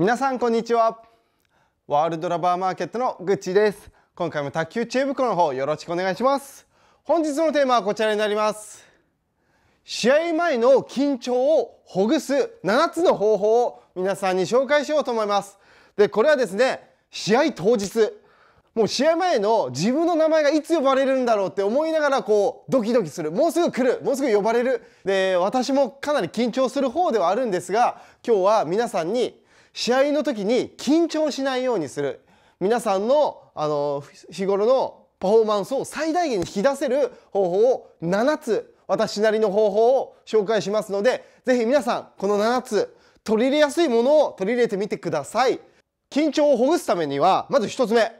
皆さんこんにちはワールドラバーマーケットのぐっちです今回も卓球知恵袋の方よろしくお願いします本日のテーマはこちらになります試合前の緊張をほぐす7つの方法を皆さんに紹介しようと思いますでこれはですね試合当日もう試合前の自分の名前がいつ呼ばれるんだろうって思いながらこうドキドキするもうすぐ来るもうすぐ呼ばれるで私もかなり緊張する方ではあるんですが今日は皆さんに試合の時に緊張しないようにする皆さんのあの日頃のパフォーマンスを最大限に引き出せる方法を7つ私なりの方法を紹介しますので是非皆さんこの7つ取り入れやすいものを取り入れてみてください緊張をほぐすためにはまず1つ目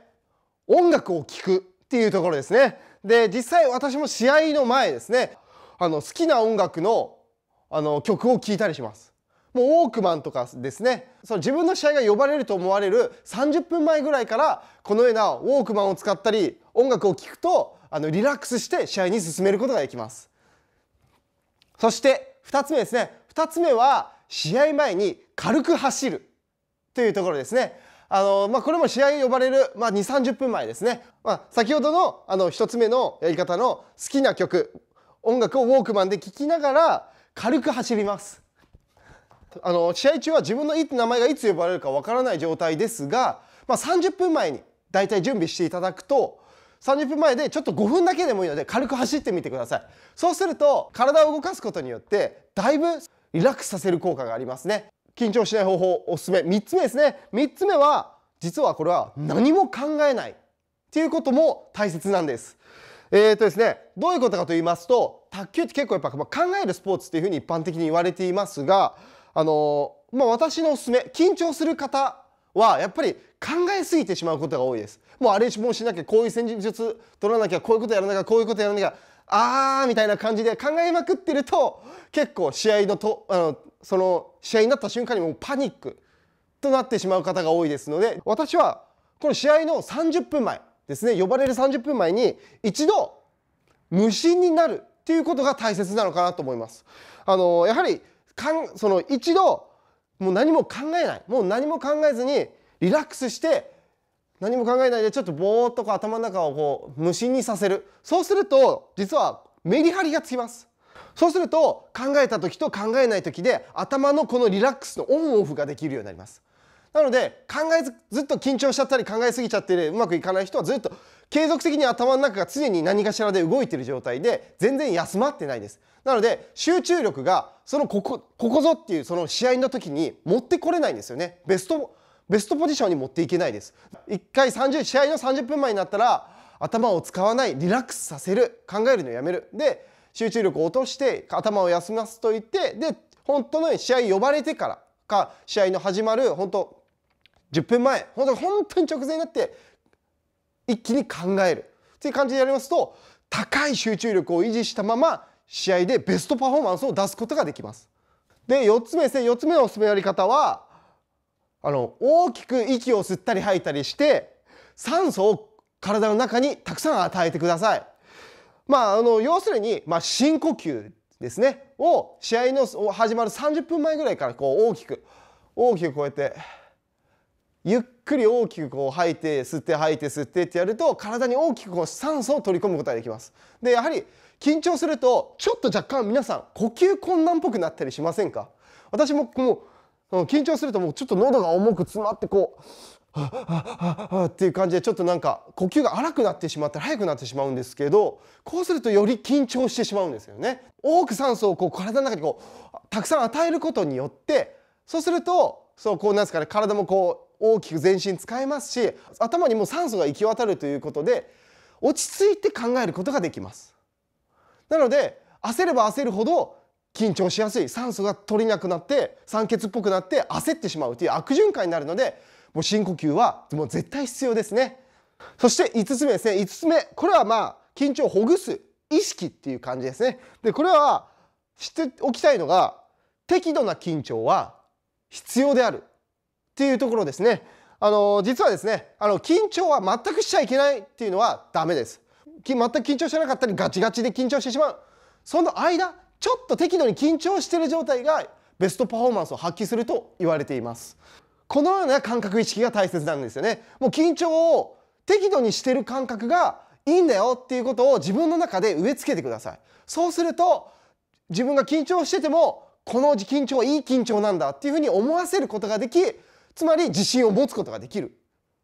音楽を聴くっていうところですねで実際私も試合の前ですねあの好きな音楽のあの曲を聴いたりしますもうウォークマンとかですねその自分の試合が呼ばれると思われる30分前ぐらいからこのようなウォークマンを使ったり音楽を聴くとあのリラックスして試合に進めることができますそして2つ目ですね2つ目は試合前に軽く走るというところですねあのまあ、これも試合呼ばれる、まあ、2 3 0分前ですね、まあ、先ほどのあの1つ目のやり方の好きな曲音楽をウォークマンで聴きながら軽く走りますあの試合中は自分のいい名前がいつ呼ばれるかわからない状態ですが、まあ、30分前にだいたい準備していただくと30分前でちょっと5分だけでもいいので軽く走ってみてくださいそうすると体を動かすことによってだいぶリラックスさせる効果がありますね緊張しない方法おすすめ3つ目ですね3つ目は実はこれは何も考えないっていうことも大切なんですえーとですね、どういうことかと言いますと卓球って結構やっぱ考えるスポーツっていうふうに一般的に言われていますがあのまあ、私のおすすめ緊張する方はやっぱり考えすぎてしまうことが多いですもうあれもしなきゃこういう戦術取らなきゃこういうことやらなきゃこういうことやらなきゃあーみたいな感じで考えまくってると結構試合のとあのその試合になった瞬間にもうパニックとなってしまう方が多いですので私はこの試合の30分前ですね呼ばれる30分前に一度無心になるっていうことが大切なのかなと思います。あのやはりかんその一度もう何も考えないもう何も考えずにリラックスして何も考えないでちょっとぼーっとこう頭の中をこう無心にさせるそうすると実はメリハリがつきますそうすると考えた時と考えない時で頭のこのリラックスのオンオフができるようになりますなので考えずずっと緊張しちゃったり考えすぎちゃってうまくいかない人はずっと継続的に頭の中が常に何かしらで動いてる状態で全然休まってないです。なので集中力がそのここここぞっていうその試合の時に持ってこれないんですよね。ベストベストポジションに持っていけないです。1回30試合の30分前になったら頭を使わないリラックスさせる考えるのをやめるで集中力を落として頭を休ませと言ってで本当の試合呼ばれてからか試合の始まる本当10分前本当本当に直前になって一気に考えるっていう感じでやりますと高い集中力を維持したまま試合でベストパフォーマンスを出すことができます。で4つ目ですね4つ目のおすすめやり方はあの大きく息を吸ったり吐いたりして酸素を体の中にたくさん与えてください。まあ、あの要するに、まあ、深呼吸ですねを試合の始まる30分前ぐらいからこう大きく大きくこうやってゆっくり大きくこう吐いて吸って吐いて吸ってってやると体に大きくこう酸素を取り込むことができます。でやはり緊張するとちょっと若干皆さん呼吸困難っぽくなったりしませんか私もこの緊張するともうちょっと喉が重く詰まってこうははははっていう感じでちょっとなんか呼吸が荒くなってしまったり速くなってしまうんですけどこうするとより緊張してしまうんですよね。多く酸素をこう体の中にこうたくさん与えることによってそうするとそうこうなんですかね体もこう大きく全身使えますし頭にも酸素が行き渡るということで落ち着いて考えることができますなので焦れば焦るほど緊張しやすい酸素が取れなくなって酸欠っぽくなって焦ってしまうという悪循環になるのでもう深呼吸はもう絶対必要ですねそして5つ目ですね5つ目これはまあ緊張をほぐす意識っていう感じですねでこれは知っておきたいのが適度な緊張は必要であるっていうところですね。あの、実はですね、あの、緊張は全くしちゃいけないっていうのはダメです。全く緊張してなかったりガチガチで緊張してしまう。その間、ちょっと適度に緊張してる状態がベストパフォーマンスを発揮すると言われています。このような感覚意識が大切なんですよね。もう緊張を適度にしてる感覚がいいんだよっていうことを自分の中で植え付けてください。そうすると自分が緊張しててもこの緊張はいい緊張なんだっていうふうに思わせることができつまり自信を持つことができる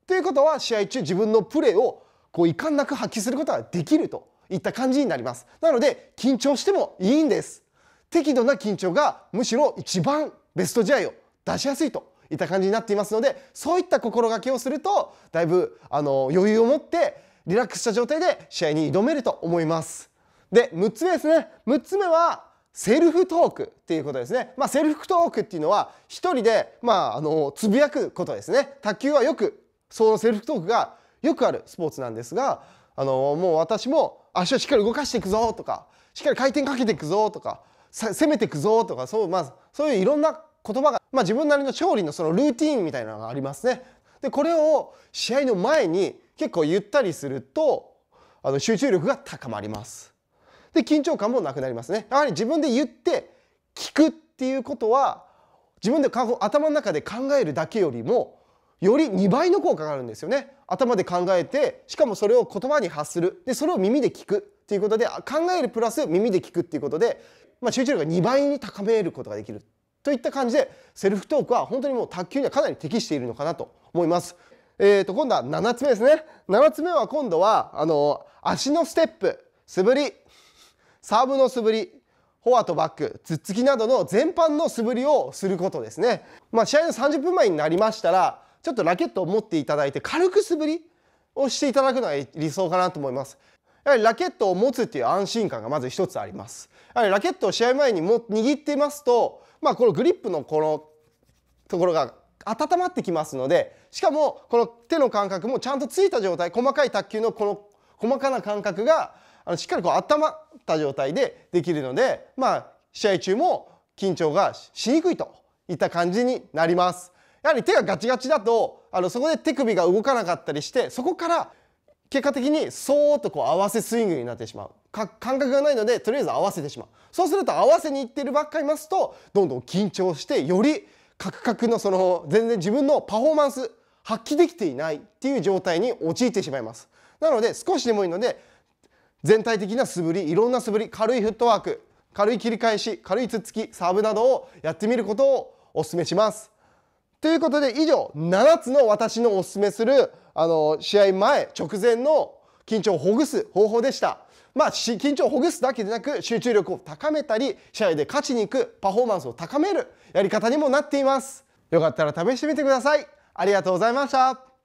ということは試合中自分のプレーをこうかんなく発揮することができるといった感じになりますなので緊張してもいいんです適度な緊張がむしろ一番ベスト試合を出しやすいといった感じになっていますのでそういった心がけをするとだいぶあの余裕を持ってリラックスした状態で試合に挑めると思いますで6つ目ですね6つ目はセルフトークっていうことですね。まあ、セルフトークっていうのは一人で、まあ、あのつぶやくことですね。卓球はよくそのセルフトークがよくあるスポーツなんですがあのもう私も足をしっかり動かしていくぞとかしっかり回転かけていくぞとか攻めていくぞとかそう,、まあ、そういういろんな言葉が、まあ、自分なりの勝利のそのルーティーンみたいなのがありますね。でこれを試合の前に結構ゆったりするとあの集中力が高まります。で緊張感もなくなりますねやはり自分で言って聞くっていうことは自分で頭の中で考えるだけよりもより2倍の効果があるんですよね頭で考えてしかもそれを言葉に発するでそれを耳で聞くっていうことで考えるプラス耳で聞くっていうことで、まあ、集中力が2倍に高めることができるといった感じでセルフトークは本当にもう卓球にはかなり適しているのかなと思います。えー、と今度は7つ目ですね7つ目は今度はあの足のステップ素振りサーブの素振りフォアとバック、ツッツキなどの全般の素振りをすることですね。まあ、試合の30分前になりましたら、ちょっとラケットを持っていただいて軽く素振りをしていただくのが理想かなと思います。やはりラケットを持つっていう安心感がまず一つあります。やはりラケットを試合前にも握ってますと、まあ、このグリップのこのところが温まってきますので、しかもこの手の感覚もちゃんとついた状態、細かい卓球のこの細かな感覚があのしっかりこう温まった状態でできるので、まあ、試合中も緊張がしにくいといった感じになります。やはり手がガチガチだとあのそこで手首が動かなかったりしてそこから結果的にそーっとこう合わせスイングになってしまう感覚がないのでとりあえず合わせてしまうそうすると合わせにいってるばっかりいますとどんどん緊張してよりカクカクのその全然自分のパフォーマンス発揮できていないっていう状態に陥ってしまいます。なので少しでもいいので全体的な素振りいろんな素振り軽いフットワーク軽い切り返し軽いつッつきサーブなどをやってみることをお勧めします。ということで以上7つの私のおすすめするあの試合前直前の緊張をほぐす方法でした。まあ、緊張をほぐすだけでなく集中力を高めたり試合で勝ちに行くパフォーマンスを高めるやり方にもなっています。よかったら試してみてください。ありがとうございました